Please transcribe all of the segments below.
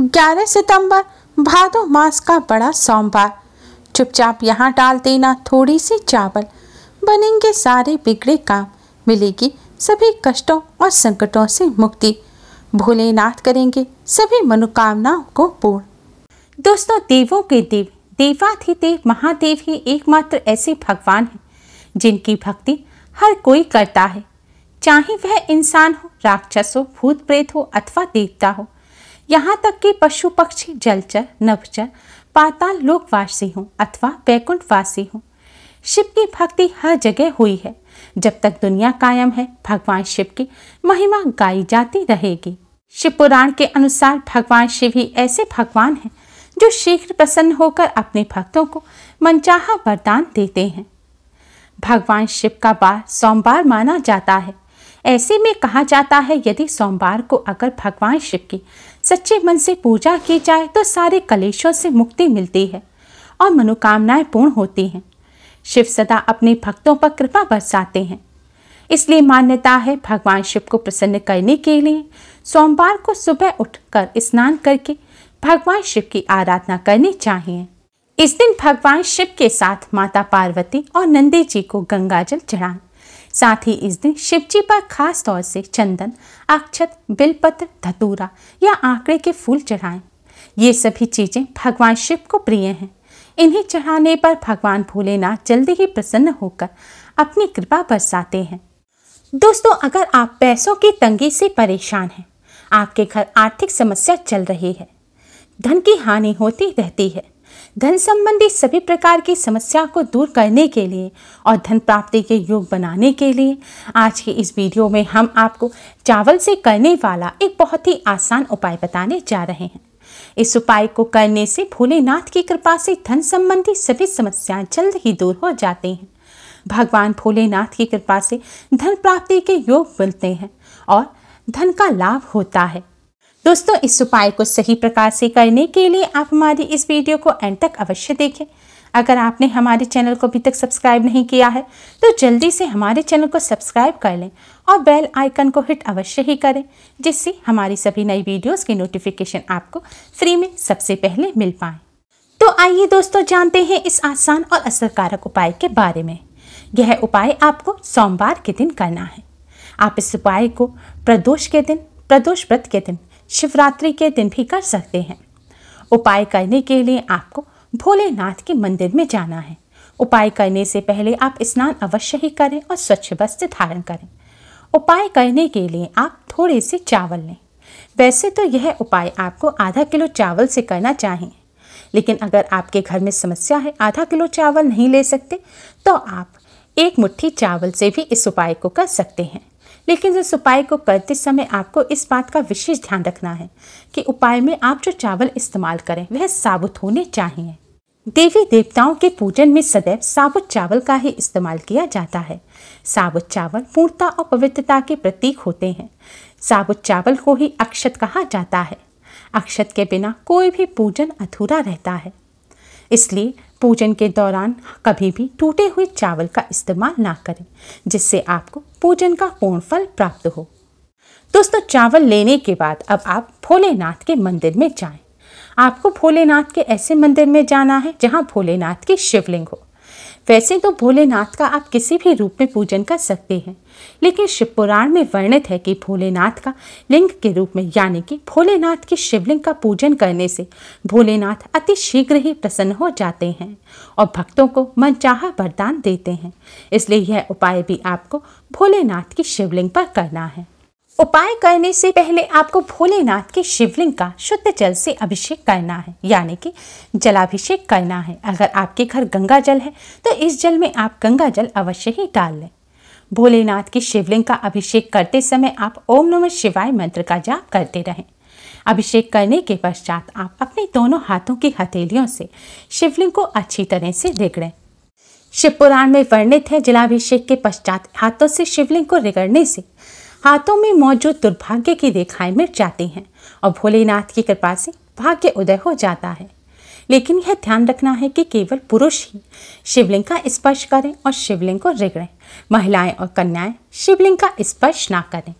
11 सितंबर भादो मास का बड़ा सोमवार चुपचाप यहाँ डाल देना थोड़ी सी चावल बनेंगे सारे बिगड़े काम मिलेगी सभी कष्टों और संकटों से मुक्ति भोलेनाथ करेंगे सभी मनोकामनाओं को पूर्ण दोस्तों देवों के देव देवाधिदेव महादेव ही एकमात्र ऐसे भगवान हैं जिनकी भक्ति हर कोई करता है चाहे वह इंसान हो राक्षस हो भूत प्रेत हो अथवा देवता हो यहाँ तक कि पशु पक्षी जलचर नभचर पाताल लोकवासी हों अथवा वैकुंठवासी हों शिव की भक्ति हर जगह हुई है जब तक दुनिया कायम है भगवान शिव की महिमा गाई जाती रहेगी शिव पुराण के अनुसार भगवान शिव ही ऐसे भगवान हैं जो शीघ्र प्रसन्न होकर अपने भक्तों को मनचाहा वरदान देते हैं भगवान शिव का बार सोमवार माना जाता है ऐसे में कहा जाता है यदि सोमवार को अगर भगवान शिव की सच्चे मन से पूजा की जाए तो सारे कलेशों से मुक्ति मिलती है और मनोकामनाएं पूर्ण होती हैं शिव सदा अपने भक्तों पर कृपा बरसाते हैं इसलिए मान्यता है भगवान शिव को प्रसन्न करने के लिए सोमवार को सुबह उठकर स्नान करके भगवान शिव की आराधना करनी चाहिए इस दिन भगवान शिव के साथ माता पार्वती और नंदी जी को गंगाजल चढ़ाएं साथ ही इस दिन शिवजी पर खास तौर से चंदन अक्षत बिलपत्र धतूरा या आंकड़े के फूल चढ़ाएं ये सभी चीज़ें भगवान शिव को प्रिय हैं इन्हें चढ़ाने पर भगवान भोलेनाथ जल्दी ही प्रसन्न होकर अपनी कृपा बरसाते हैं दोस्तों अगर आप पैसों की तंगी से परेशान हैं आपके घर आर्थिक समस्या चल रही है धन की हानि होती रहती है धन संबंधी सभी प्रकार की समस्या को दूर करने के लिए और धन प्राप्ति के योग बनाने के लिए आज के इस वीडियो में हम आपको चावल से करने वाला एक बहुत ही आसान उपाय बताने जा रहे हैं इस उपाय को करने से भोलेनाथ की कृपा से धन संबंधी सभी समस्याएं जल्द ही दूर हो जाती हैं भगवान भोलेनाथ की कृपा से धन प्राप्ति के योग मिलते हैं और धन का लाभ होता है दोस्तों इस उपाय को सही प्रकार से करने के लिए आप हमारी इस वीडियो को एंड तक अवश्य देखें अगर आपने हमारे चैनल को अभी तक सब्सक्राइब नहीं किया है तो जल्दी से हमारे चैनल को सब्सक्राइब कर लें और बेल आइकन को हिट अवश्य ही करें जिससे हमारी सभी नई वीडियोस की नोटिफिकेशन आपको फ्री में सबसे पहले मिल पाए तो आइए दोस्तों जानते हैं इस आसान और असरकारक उपाय के बारे में यह उपाय आपको सोमवार के दिन करना है आप इस उपाय को प्रदोष के दिन प्रदोष व्रत के दिन शिवरात्रि के दिन भी कर सकते हैं उपाय करने के लिए आपको भोलेनाथ के मंदिर में जाना है उपाय करने से पहले आप स्नान अवश्य ही करें और स्वच्छ वस्त्र धारण करें उपाय करने के लिए आप थोड़े से चावल लें वैसे तो यह उपाय आपको आधा किलो चावल से करना चाहिए लेकिन अगर आपके घर में समस्या है आधा किलो चावल नहीं ले सकते तो आप एक मुट्ठी चावल से भी इस उपाय को कर सकते हैं लेकिन इस उपाय को करते समय आपको इस बात का विशेष ध्यान रखना है कि उपाय में आप जो चावल इस्तेमाल करें वह साबुत होने चाहिए देवी देवताओं के पूजन में सदैव साबुत चावल का ही इस्तेमाल किया जाता है साबुत चावल पूर्णता और पवित्रता के प्रतीक होते हैं साबुत चावल को ही अक्षत कहा जाता है अक्षत के बिना कोई भी पूजन अधूरा रहता है इसलिए पूजन के दौरान कभी भी टूटे हुए चावल का इस्तेमाल ना करें जिससे आपको पूजन का पूर्ण फल प्राप्त हो दोस्तों चावल लेने के बाद अब आप भोलेनाथ के मंदिर में जाएं। आपको भोलेनाथ के ऐसे मंदिर में जाना है जहां भोलेनाथ की शिवलिंग हो वैसे तो भोलेनाथ का आप किसी भी रूप में पूजन कर सकते हैं लेकिन शिवपुराण में वर्णित है कि भोलेनाथ का लिंग के रूप में यानी कि भोलेनाथ की शिवलिंग का पूजन करने से भोलेनाथ अति शीघ्र ही प्रसन्न हो जाते हैं और भक्तों को मनचाहा वरदान देते हैं इसलिए यह उपाय भी आपको भोलेनाथ की शिवलिंग पर करना है उपाय करने से पहले आपको भोलेनाथ के शिवलिंग का शुद्ध जल से अभिषेक करना है यानी कि जलाभिषेक करना है अगर आपके घर गंगा जल है तो इस जल में आप गंगा जल अवश्य ही डाल लें भोलेनाथ के शिवलिंग का अभिषेक करते समय आप ओम नमः शिवाय मंत्र का जाप करते रहें अभिषेक करने के पश्चात आप अपने दोनों हाथों की हथेलियों से शिवलिंग को अच्छी तरह से रिगड़ें शिवपुराण में वर्णित है जलाभिषेक के पश्चात हाथों से शिवलिंग को रिगड़ने से हाथों में मौजूद दुर्भाग्य की रेखाएं मिट जाती हैं और भोलेनाथ की कृपा से भाग्य उदय हो जाता है लेकिन यह ध्यान रखना है कि केवल पुरुष ही शिवलिंग का स्पर्श करें और शिवलिंग को रिगड़ें महिलाएं और कन्याएं शिवलिंग का स्पर्श ना करें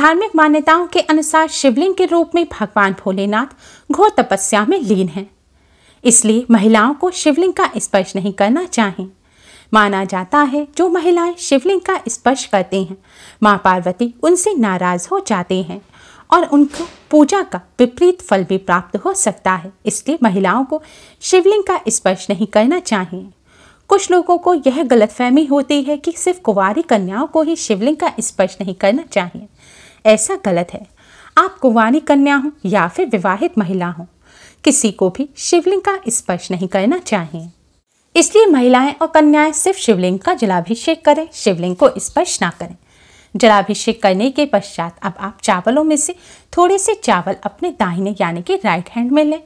धार्मिक मान्यताओं के अनुसार शिवलिंग के रूप में भगवान भोलेनाथ घोर तपस्या में लीन हैं इसलिए महिलाओं को शिवलिंग का स्पर्श नहीं करना चाहिए माना जाता है जो महिलाएं शिवलिंग का स्पर्श करते हैं माँ पार्वती उनसे नाराज हो जाते हैं और उनको पूजा का विपरीत फल भी प्राप्त हो सकता है इसलिए महिलाओं को शिवलिंग का स्पर्श नहीं करना चाहिए कुछ लोगों को यह गलतफहमी होती है कि सिर्फ कुंवारी कन्याओं को ही शिवलिंग का स्पर्श नहीं करना चाहिए ऐसा गलत है आप कुंवारी कन्या हों या फिर विवाहित महिला हों किसी को भी शिवलिंग का स्पर्श नहीं करना चाहिए इसलिए महिलाएं और कन्याएं सिर्फ शिवलिंग का जलाभिषेक करें शिवलिंग को स्पर्श ना करें जलाभिषेक करने के पश्चात अब आप चावलों में से थोड़े से चावल अपने दाहिने यानी कि राइट हैंड में लें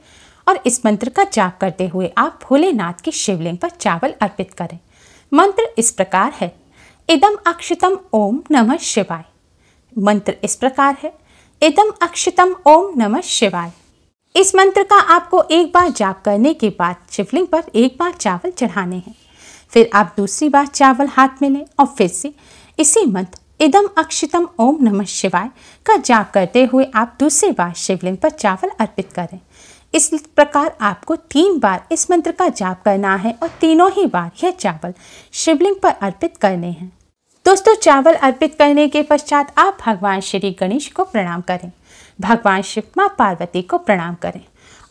और इस मंत्र का जाप करते हुए आप भोलेनाथ के शिवलिंग पर चावल अर्पित करें मंत्र इस प्रकार है इदम अक्षितम ओम नमः शिवाय मंत्र इस प्रकार है इदम अक्षितम ओम नमः शिवाय इस मंत्र का आपको एक बार जाप करने के बाद शिवलिंग पर एक बार चावल चढ़ाने हैं फिर आप दूसरी बार चावल हाथ में लें और फिर से इसी मंत्र इदम अक्षितम ओम नमः शिवाय का जाप करते हुए आप दूसरी बार शिवलिंग पर चावल अर्पित करें इस प्रकार आपको तीन बार इस मंत्र का जाप करना है और तीनों ही बार यह चावल शिवलिंग पर अर्पित करने हैं दोस्तों चावल अर्पित करने के पश्चात आप भगवान श्री गणेश को प्रणाम करें भगवान शिव माँ पार्वती को प्रणाम करें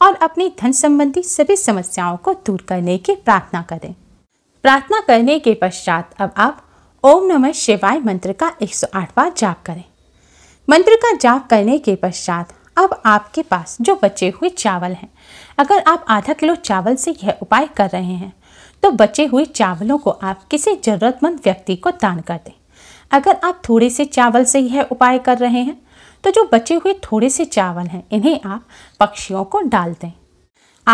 और अपनी धन संबंधी सभी समस्याओं को दूर करने की प्रार्थना करें प्रार्थना करने के पश्चात अब आप ओम नमः शिवाय मंत्र का 108वां जाप करें मंत्र का जाप करने के पश्चात अब आपके पास जो बचे हुए चावल हैं अगर आप आधा किलो चावल से यह उपाय कर रहे हैं तो बचे हुए चावलों को आप किसी ज़रूरतमंद व्यक्ति को दान कर दें अगर आप थोड़े से चावल से यह उपाय कर रहे हैं तो जो बचे हुए थोड़े से चावल हैं इन्हें आप पक्षियों को डाल दें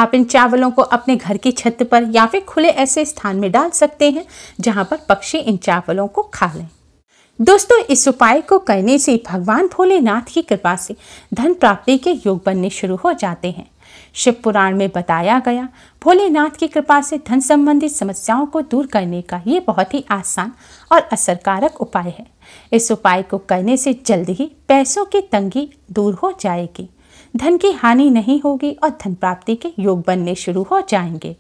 आप इन चावलों को अपने घर की छत पर या फिर खुले ऐसे स्थान में डाल सकते हैं जहाँ पर पक्षी इन चावलों को खा लें दोस्तों इस उपाय को करने से भगवान भोलेनाथ की कृपा से धन प्राप्ति के योग बनने शुरू हो जाते हैं शिव पुराण में बताया गया भोलेनाथ की कृपा से धन संबंधित समस्याओं को दूर करने का ये बहुत ही आसान और असरकारक उपाय है इस उपाय को करने से जल्द ही पैसों की तंगी दूर हो जाएगी धन की हानि नहीं होगी और धन प्राप्ति के योग बनने शुरू हो जाएंगे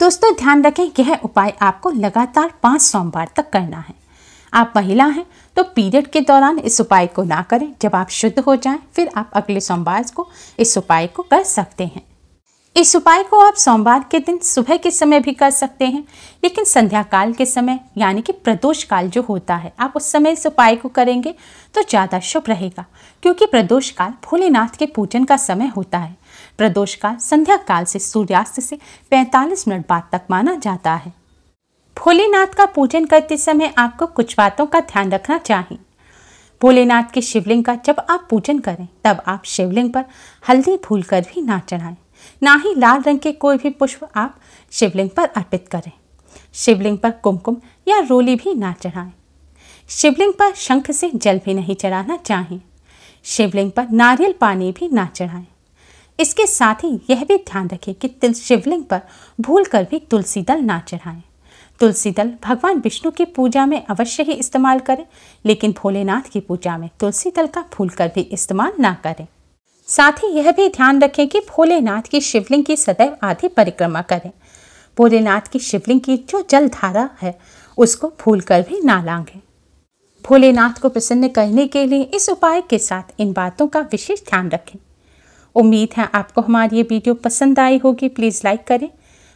दोस्तों ध्यान रखें यह उपाय आपको लगातार पाँच सोमवार तक करना है आप महिला हैं तो पीरियड के दौरान इस उपाय को ना करें जब आप शुद्ध हो जाएं फिर आप अगले सोमवार को इस उपाय को कर सकते हैं इस उपाय को आप सोमवार के दिन सुबह के समय भी कर सकते हैं लेकिन संध्या काल के समय यानी कि प्रदोष काल जो होता है आप उस समय इस उपाय को करेंगे तो ज़्यादा शुभ रहेगा क्योंकि प्रदोष काल भोलेनाथ के पूजन का समय होता है प्रदोष काल संध्या काल से सूर्यास्त से 45 मिनट बाद तक माना जाता है भोलेनाथ का पूजन करते समय आपको कुछ बातों का ध्यान रखना चाहिए भोलेनाथ के शिवलिंग का जब आप पूजन करें तब आप शिवलिंग पर हल्दी भूल कर भी ना चढ़ाएं ना ही लाल रंग के कोई भी पुष्प आप शिवलिंग पर अर्पित करें शिवलिंग पर कुमकुम या रोली भी ना चढ़ाएं शिवलिंग पर शंख से जल भी नहीं चढ़ाना चाहिए शिवलिंग पर नारियल पानी भी ना चढ़ाएं इसके साथ ही यह भी ध्यान रखें कि शिवलिंग पर भूल कर भी तुलसी दल ना चढ़ाएं तुलसी दल भगवान विष्णु की पूजा में अवश्य ही इस्तेमाल करें लेकिन भोलेनाथ की पूजा में तुलसी दल का भूल कर भी इस्तेमाल ना करें साथ ही यह भी ध्यान रखें कि भोलेनाथ की शिवलिंग की सदैव आधी परिक्रमा करें भोलेनाथ की शिवलिंग की जो जलधारा है उसको भूल कर भी ना लांगें भोलेनाथ को प्रसन्न करने के लिए इस उपाय के साथ इन बातों का विशेष ध्यान रखें उम्मीद है आपको हमारी ये वीडियो पसंद आई होगी प्लीज़ लाइक करें